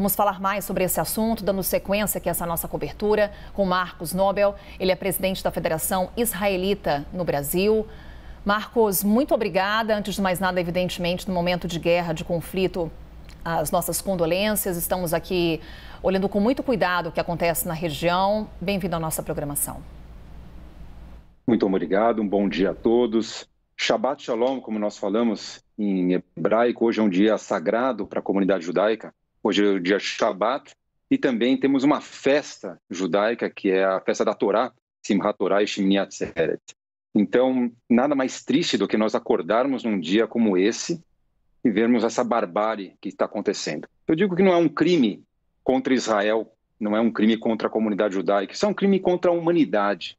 Vamos falar mais sobre esse assunto, dando sequência aqui a essa nossa cobertura com Marcos Nobel. Ele é presidente da Federação Israelita no Brasil. Marcos, muito obrigada. Antes de mais nada, evidentemente, no momento de guerra, de conflito, as nossas condolências. Estamos aqui olhando com muito cuidado o que acontece na região. Bem-vindo à nossa programação. Muito obrigado, um bom dia a todos. Shabbat Shalom, como nós falamos em hebraico, hoje é um dia sagrado para a comunidade judaica hoje é o dia Shabat, e também temos uma festa judaica, que é a festa da Torá, Simchat Torah e Shmini Atzeret. Então, nada mais triste do que nós acordarmos num dia como esse e vermos essa barbárie que está acontecendo. Eu digo que não é um crime contra Israel, não é um crime contra a comunidade judaica, isso é um crime contra a humanidade.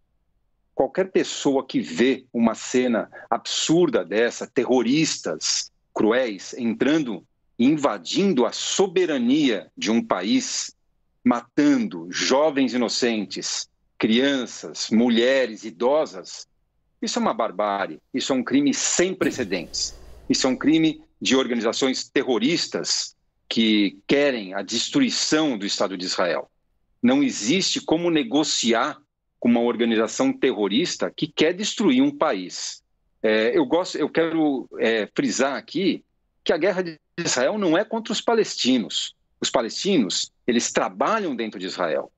Qualquer pessoa que vê uma cena absurda dessa, terroristas cruéis entrando invadindo a soberania de um país, matando jovens inocentes, crianças, mulheres, idosas, isso é uma barbárie, isso é um crime sem precedentes. Isso é um crime de organizações terroristas que querem a destruição do Estado de Israel. Não existe como negociar com uma organização terrorista que quer destruir um país. É, eu gosto, eu quero é, frisar aqui que a guerra de Israel não é contra os palestinos. Os palestinos, eles trabalham dentro de Israel.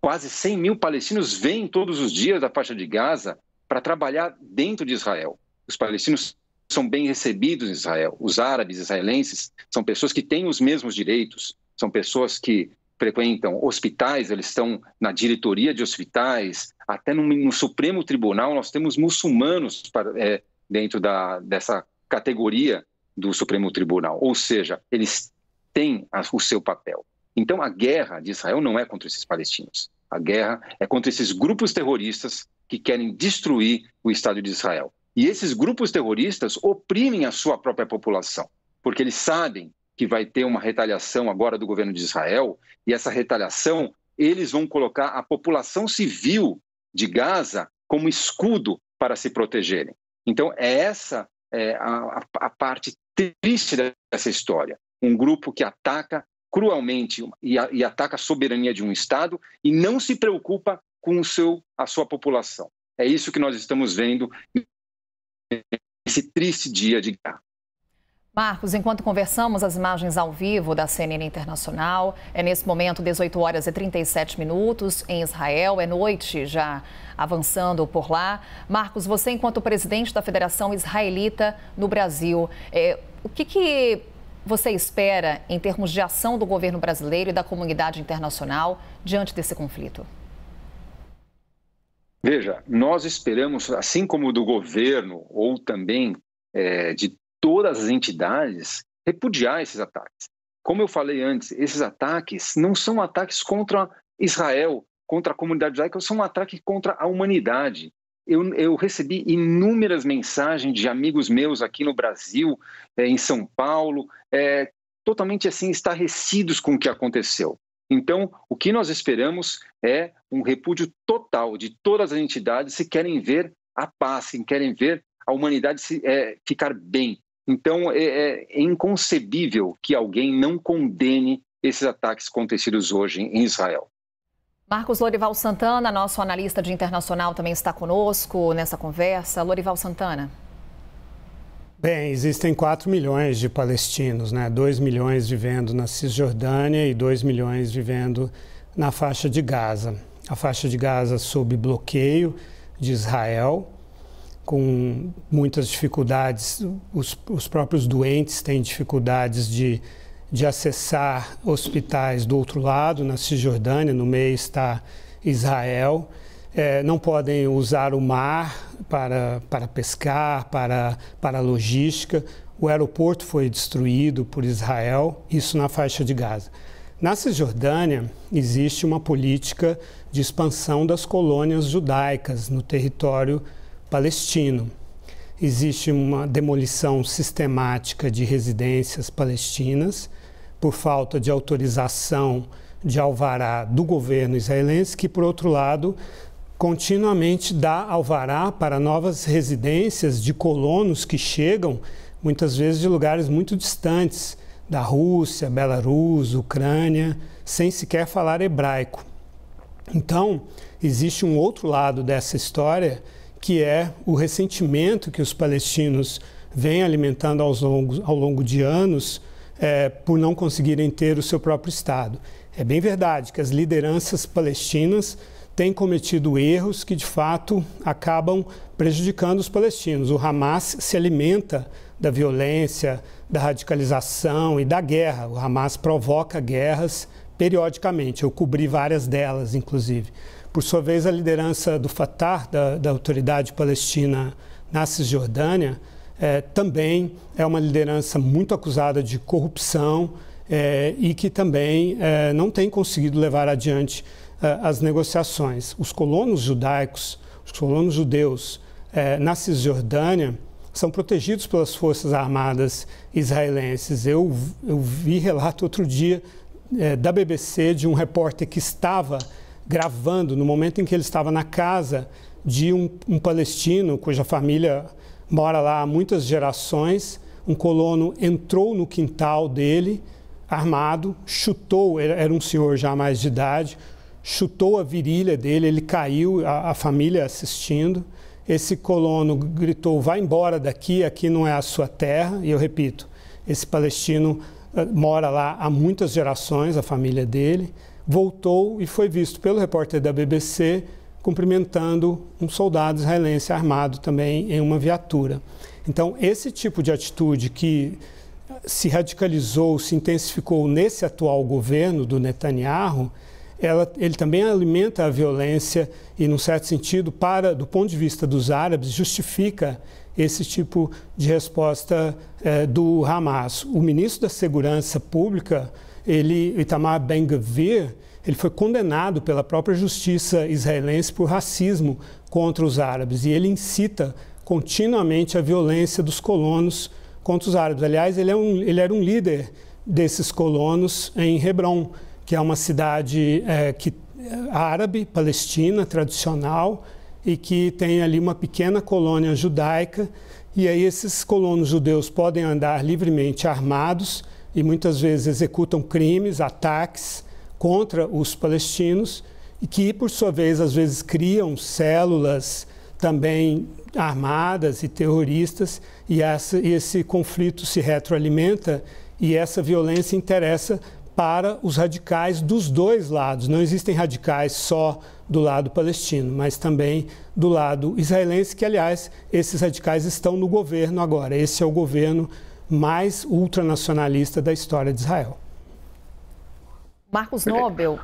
Quase 100 mil palestinos vêm todos os dias da faixa de Gaza para trabalhar dentro de Israel. Os palestinos são bem recebidos em Israel. Os árabes israelenses são pessoas que têm os mesmos direitos, são pessoas que frequentam hospitais, eles estão na diretoria de hospitais, até no, no Supremo Tribunal nós temos muçulmanos para, é, dentro da, dessa categoria do Supremo Tribunal. Ou seja, eles têm o seu papel. Então, a guerra de Israel não é contra esses palestinos. A guerra é contra esses grupos terroristas que querem destruir o Estado de Israel. E esses grupos terroristas oprimem a sua própria população, porque eles sabem que vai ter uma retaliação agora do governo de Israel, e essa retaliação eles vão colocar a população civil de Gaza como escudo para se protegerem. Então, é essa é, a, a parte triste dessa história. Um grupo que ataca cruelmente e, a, e, ataca a soberania de um Estado e não se preocupa com o seu, a sua população. É isso que nós estamos vendo nesse triste dia de guerra. Marcos, enquanto conversamos as imagens ao vivo da CNN Internacional, é nesse momento 18 horas e 37 minutos em Israel, é noite já avançando por lá. Marcos, você enquanto presidente da Federação Israelita no Brasil, é, o que, que você espera em termos de ação do governo brasileiro e da comunidade internacional diante desse conflito? Veja, nós esperamos, assim como do governo ou também é, de todas as entidades repudiar esses ataques. Como eu falei antes, esses ataques não são ataques contra Israel, contra a comunidade judaica, são um ataque contra a humanidade. Eu, eu, recebi inúmeras mensagens de amigos meus aqui no Brasil, é, em São Paulo, é, totalmente assim estarrecidos com o que aconteceu. Então, o que nós esperamos é um repúdio total de todas as entidades que querem ver a paz, que querem ver a humanidade se, é, ficar bem, então, é, é, é inconcebível que alguém não condene esses ataques acontecidos hoje em Israel. Marcos Lorival Santana, nosso analista de internacional, também está conosco nessa conversa. Lorival Santana. Bem, existem 4 milhões de palestinos, né? 2 milhões vivendo na Cisjordânia e 2 milhões vivendo na faixa de Gaza. A faixa de Gaza sob bloqueio de Israel com muitas dificuldades, os, os próprios doentes têm dificuldades de, de acessar hospitais do outro lado, na Cisjordânia, no meio está Israel. É, não podem usar o mar para, para pescar, para, para logística. O aeroporto foi destruído por Israel, isso na faixa de Gaza. Na Cisjordânia, existe uma política de expansão das colônias judaicas no território palestino. Existe uma demolição sistemática de residências palestinas por falta de autorização de alvará do governo israelense, que, por outro lado, continuamente dá alvará para novas residências de colonos que chegam, muitas vezes, de lugares muito distantes da Rússia, Belarus, Ucrânia, sem sequer falar hebraico. Então, existe um outro lado dessa história que é o ressentimento que os palestinos vêm alimentando longos, ao longo de anos é, por não conseguirem ter o seu próprio Estado. É bem verdade que as lideranças palestinas têm cometido erros que, de fato, acabam prejudicando os palestinos. O Hamas se alimenta da violência, da radicalização e da guerra. O Hamas provoca guerras periodicamente. Eu cobri várias delas, inclusive. Por sua vez, a liderança do Fatah, da, da autoridade palestina na Cisjordânia, é, também é uma liderança muito acusada de corrupção é, e que também é, não tem conseguido levar adiante é, as negociações. Os colonos judaicos, os colonos judeus é, na Cisjordânia, são protegidos pelas forças armadas israelenses. Eu, eu vi relato outro dia é, da BBC de um repórter que estava gravando no momento em que ele estava na casa de um, um palestino cuja família mora lá há muitas gerações. Um colono entrou no quintal dele, armado, chutou, era um senhor já mais de idade, chutou a virilha dele, ele caiu, a, a, família assistindo. Esse colono gritou: "Vai embora daqui, aqui não é a sua terra". E eu repito, esse palestino eh, mora lá há muitas gerações, a família dele voltou e foi visto pelo repórter da BBC cumprimentando um soldado israelense armado também em uma viatura. Então, esse tipo de atitude que se radicalizou, se intensificou nesse atual governo do Netanyahu, ela, ele também alimenta a violência e, num certo sentido, para do ponto de vista dos árabes, justifica esse tipo de resposta eh, do Hamas. O ministro da Segurança Pública ele, Itamar Ben-Gvir, ele foi condenado pela própria justiça israelense por racismo contra os árabes e ele incita continuamente a violência dos colonos contra os árabes. Aliás, ele, é um, ele era um líder desses colonos em Hebron, que é uma cidade é, que, é, árabe, palestina, tradicional, e que tem ali uma pequena colônia judaica. E aí esses colonos judeus podem andar livremente armados e muitas vezes executam crimes, ataques contra os palestinos e que, por sua vez, às vezes criam células também armadas e terroristas e essa, esse conflito se retroalimenta e essa violência interessa para os radicais dos dois lados. Não existem radicais só do lado palestino, mas também do lado israelense, que, aliás, esses radicais estão no governo agora. Esse é o governo mais ultranacionalista da história de Israel. Marcos Nobel,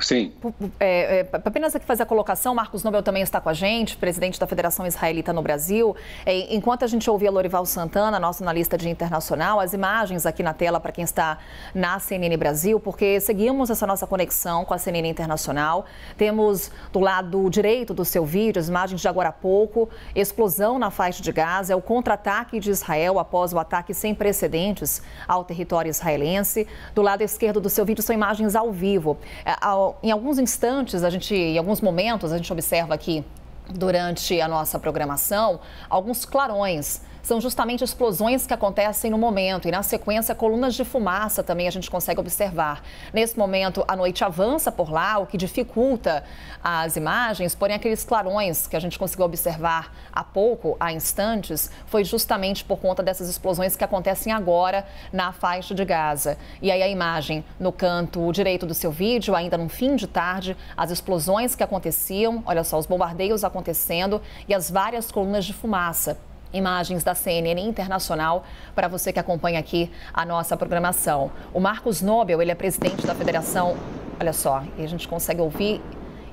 Sim. É, é, apenas aqui fazer a colocação, Marcos Nobel também está com a gente, presidente da Federação Israelita no Brasil. É, enquanto a gente ouvia Lorival Santana, nosso analista de internacional, as imagens aqui na tela para quem está na CNN Brasil, porque seguimos essa nossa conexão com a CNN Internacional. Temos do lado direito do seu vídeo, as imagens de agora há pouco, explosão na faixa de Gaza, é o contra-ataque de Israel após o ataque sem precedentes ao território israelense. Do lado esquerdo do seu vídeo são imagens ao vivo. É, ao em alguns instantes, a gente, em alguns momentos, a gente observa aqui durante a nossa programação alguns clarões são justamente explosões que acontecem no momento e, na sequência, colunas de fumaça também a gente consegue observar. Nesse momento, a noite avança por lá, o que dificulta as imagens, porém, aqueles clarões que a gente conseguiu observar há pouco, há instantes, foi justamente por conta dessas explosões que acontecem agora na faixa de Gaza. E aí, a imagem no canto direito do seu vídeo, ainda no fim de tarde, as explosões que aconteciam, olha só, os bombardeios acontecendo e as várias colunas de fumaça imagens da CNN Internacional para você que acompanha aqui a nossa programação. O Marcos Nobel, ele é presidente da Federação. Olha só, e a gente consegue ouvir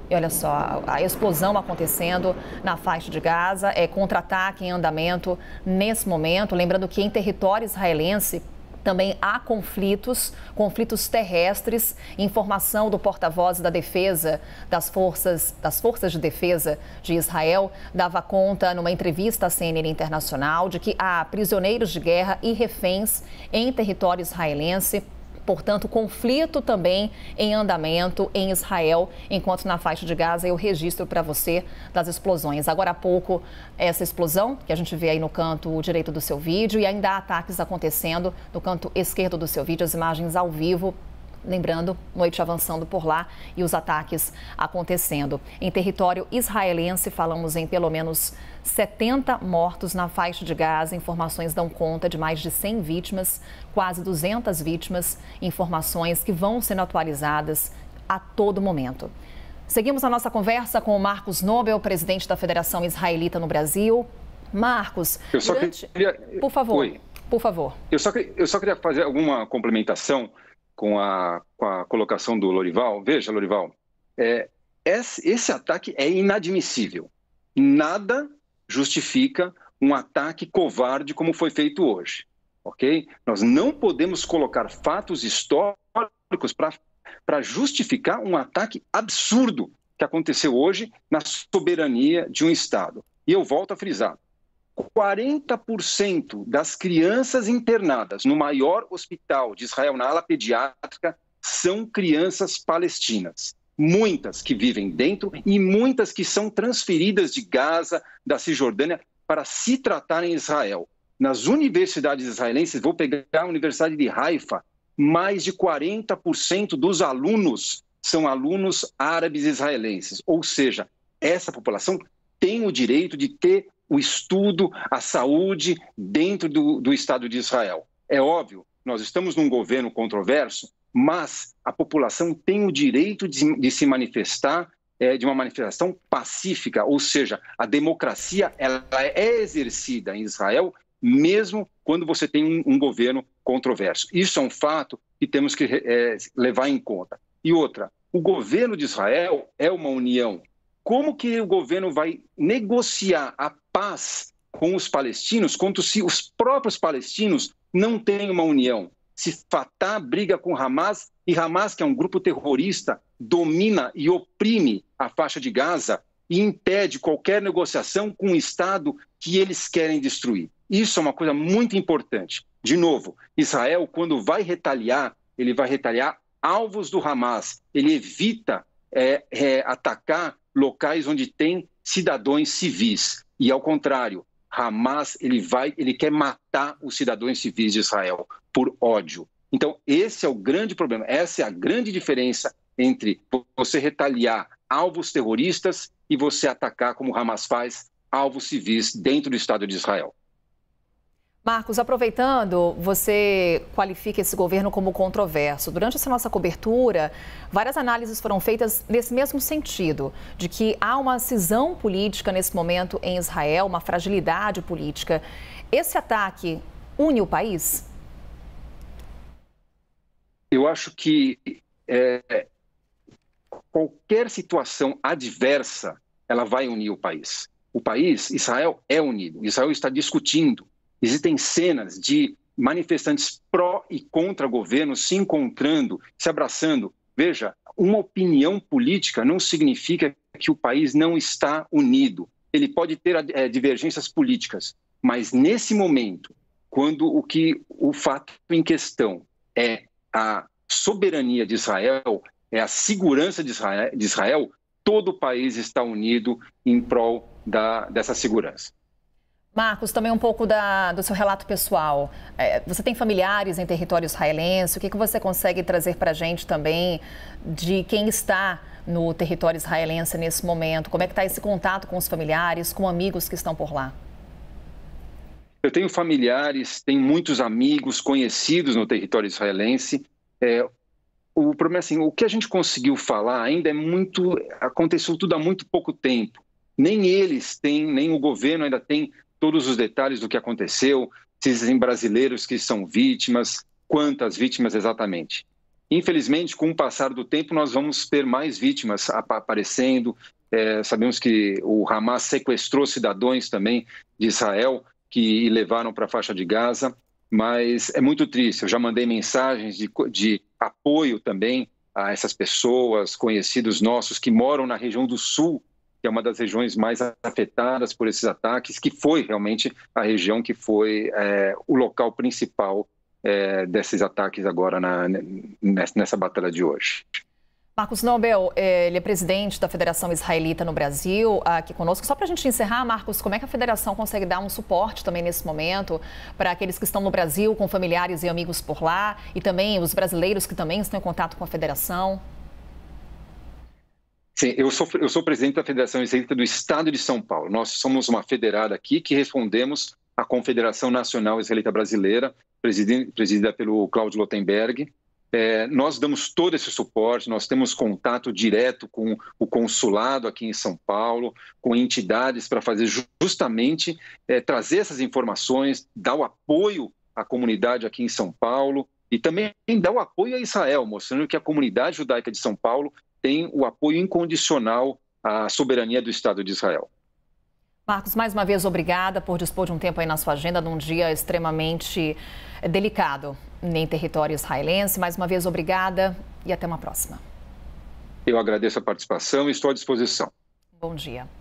e olha só, a explosão acontecendo na faixa de Gaza, é contra-ataque em andamento nesse momento. Lembrando que em território israelense, também há conflitos, conflitos terrestres. Informação do porta-voz da defesa das forças, das forças de defesa de Israel dava conta numa entrevista à CNN Internacional de que há prisioneiros de guerra e reféns em território israelense Portanto, conflito também em andamento em Israel, enquanto na faixa de Gaza eu registro para você das explosões. Agora há pouco, essa explosão que a gente vê aí no canto direito do seu vídeo e ainda há ataques acontecendo no canto esquerdo do seu vídeo, as imagens ao vivo Lembrando, noite avançando por lá e os ataques acontecendo. Em território israelense, falamos em pelo menos 70 mortos na faixa de Gaza. Informações dão conta de mais de 100 vítimas, quase 200 vítimas. Informações que vão sendo atualizadas a todo momento. Seguimos a nossa conversa com o Marcos Nobel, presidente da Federação Israelita no Brasil. Marcos, eu só durante... queria... por favor. Oi. Por favor. Eu só, eu só queria fazer alguma complementação com a, com a colocação do Lorival. Veja, Lorival, é, esse, esse ataque é inadmissível. Nada justifica um ataque covarde como foi feito hoje, ok? Nós não podemos colocar fatos históricos para justificar um ataque absurdo que aconteceu hoje na soberania de um Estado. E eu volto a frisar: 40% das crianças internadas no maior hospital de Israel, na ala pediátrica, são crianças palestinas. Muitas que vivem dentro e muitas que são transferidas de Gaza, da Cisjordânia, para se tratar em Israel. Nas universidades israelenses, vou pegar a Universidade de Haifa, mais de 40% dos alunos são alunos árabes israelenses. Ou seja, essa população tem o direito de ter o estudo, a saúde dentro do, do Estado de Israel. É óbvio, nós estamos num governo controverso, mas a população tem o direito de, de se manifestar é, de uma manifestação pacífica, ou seja, a democracia ela é exercida em Israel mesmo quando você tem um, um governo controverso. Isso é um fato que temos que é, levar em conta. E outra, o governo de Israel é uma união como que o governo vai negociar a paz com os palestinos, quanto se os próprios palestinos não têm uma união? Se Fatah briga com Hamas e Hamas, que é um grupo terrorista, domina e oprime a faixa de Gaza e impede qualquer negociação com o Estado que eles querem destruir. Isso é uma coisa muito importante. De novo, Israel, quando vai retaliar, ele vai retaliar alvos do Hamas. Ele evita é, é, atacar locais onde tem cidadãos civis. E ao contrário, Hamas ele vai, ele quer matar os cidadãos civis de Israel por ódio. Então esse é o grande problema. Essa é a grande diferença entre você retaliar alvos terroristas e você atacar como Hamas faz alvos civis dentro do Estado de Israel. Marcos, aproveitando, você qualifica esse governo como controverso. Durante essa nossa cobertura, várias análises foram feitas nesse mesmo sentido, de que há uma cisão política nesse momento em Israel, uma fragilidade política. Esse ataque une o país? Eu acho que é, qualquer situação adversa, ela vai unir o país. O país, Israel, é unido. Israel está discutindo Existem cenas de manifestantes pró e contra governo se encontrando, se abraçando. Veja, uma opinião política não significa que o país não está unido. Ele pode ter é, divergências políticas, mas nesse momento, quando o que o fato em questão é a soberania de Israel, é a segurança de Israel, de Israel todo o país está unido em prol da, dessa segurança. Marcos, também um pouco da, do seu relato pessoal. É, você tem familiares em território israelense? O que, que você consegue trazer para a gente também de quem está no território israelense nesse momento? Como é que está esse contato com os familiares, com amigos que estão por lá? Eu tenho familiares, tenho muitos amigos conhecidos no território israelense. É, o problema é assim, o que a gente conseguiu falar ainda é muito... Aconteceu tudo há muito pouco tempo. Nem eles têm, nem o governo ainda tem todos os detalhes do que aconteceu, se existem brasileiros que são vítimas, quantas vítimas exatamente. Infelizmente, com o passar do tempo, nós vamos ter mais vítimas aparecendo. É, sabemos que o Hamas sequestrou cidadãos também de Israel que levaram para a faixa de Gaza, mas é muito triste. Eu já mandei mensagens de, de apoio também a essas pessoas, conhecidos nossos que moram na região do sul que é uma das regiões mais afetadas por esses ataques, que foi realmente a região que foi é, o local principal é, desses ataques agora na, nessa batalha de hoje. Marcos Nobel, é, ele é presidente da Federação Israelita no Brasil, aqui conosco. Só para a gente encerrar, Marcos, como é que a federação consegue dar um suporte também nesse momento para aqueles que estão no Brasil, com familiares e amigos por lá, e também os brasileiros que também estão em contato com a federação? Sim, eu sou, eu sou presidente da Federação Israelita do Estado de São Paulo. Nós somos uma federada aqui que respondemos à Confederação Nacional Israelita Brasileira, presidida, presidida pelo Cláudio Lotenberg. É, nós damos todo esse suporte, nós temos contato direto com o consulado aqui em São Paulo, com entidades para fazer justamente é, trazer essas informações, dar o apoio à comunidade aqui em São Paulo e também dar o apoio a Israel, mostrando que a comunidade judaica de São Paulo tem o apoio incondicional à soberania do Estado de Israel. Marcos, mais uma vez, obrigada por dispor de um tempo aí na sua agenda, num dia extremamente eh, delicado em território israelense. Mais uma vez, obrigada e até uma próxima. Eu agradeço a participação e estou à disposição. Bom dia.